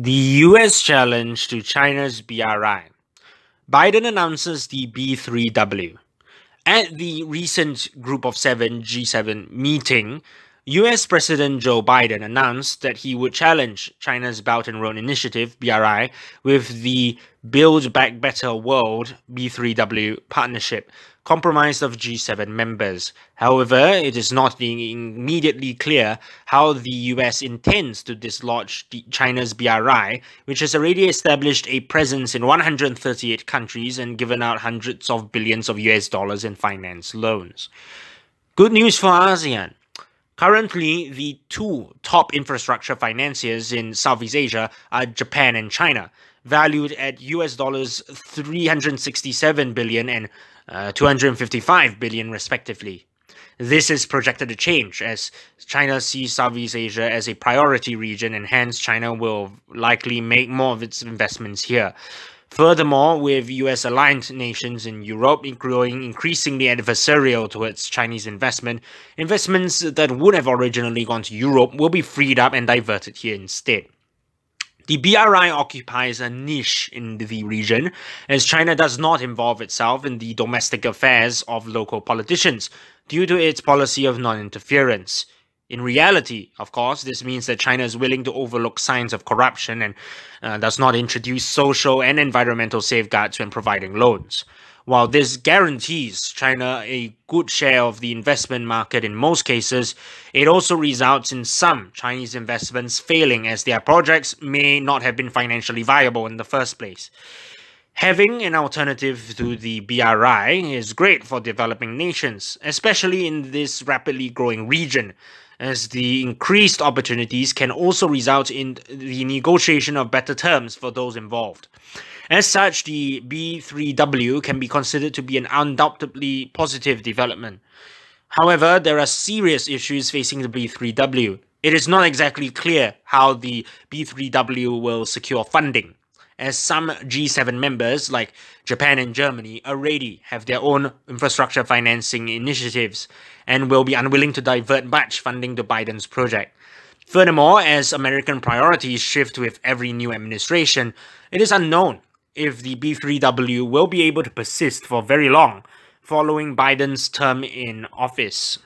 The US challenge to China's BRI. Biden announces the B3W. At the recent Group of Seven G7 meeting, US President Joe Biden announced that he would challenge China's Belt and Road Initiative, BRI, with the Build Back Better World, B3W, partnership, comprised of G7 members. However, it is not immediately clear how the US intends to dislodge China's BRI, which has already established a presence in 138 countries and given out hundreds of billions of US dollars in finance loans. Good news for ASEAN. Currently, the two top infrastructure financiers in Southeast Asia are Japan and China, valued at US dollars 367 billion and uh, 255 billion respectively. This is projected to change as China sees Southeast Asia as a priority region and hence China will likely make more of its investments here. Furthermore, with US aligned nations in Europe growing increasingly adversarial towards Chinese investment, investments that would have originally gone to Europe will be freed up and diverted here instead. The BRI occupies a niche in the region, as China does not involve itself in the domestic affairs of local politicians due to its policy of non interference. In reality, of course, this means that China is willing to overlook signs of corruption and uh, does not introduce social and environmental safeguards when providing loans. While this guarantees China a good share of the investment market in most cases, it also results in some Chinese investments failing as their projects may not have been financially viable in the first place. Having an alternative to the BRI is great for developing nations, especially in this rapidly growing region, as the increased opportunities can also result in the negotiation of better terms for those involved. As such, the B3W can be considered to be an undoubtedly positive development. However, there are serious issues facing the B3W. It is not exactly clear how the B3W will secure funding as some G7 members, like Japan and Germany, already have their own infrastructure financing initiatives and will be unwilling to divert much funding to Biden's project. Furthermore, as American priorities shift with every new administration, it is unknown if the B3W will be able to persist for very long following Biden's term in office.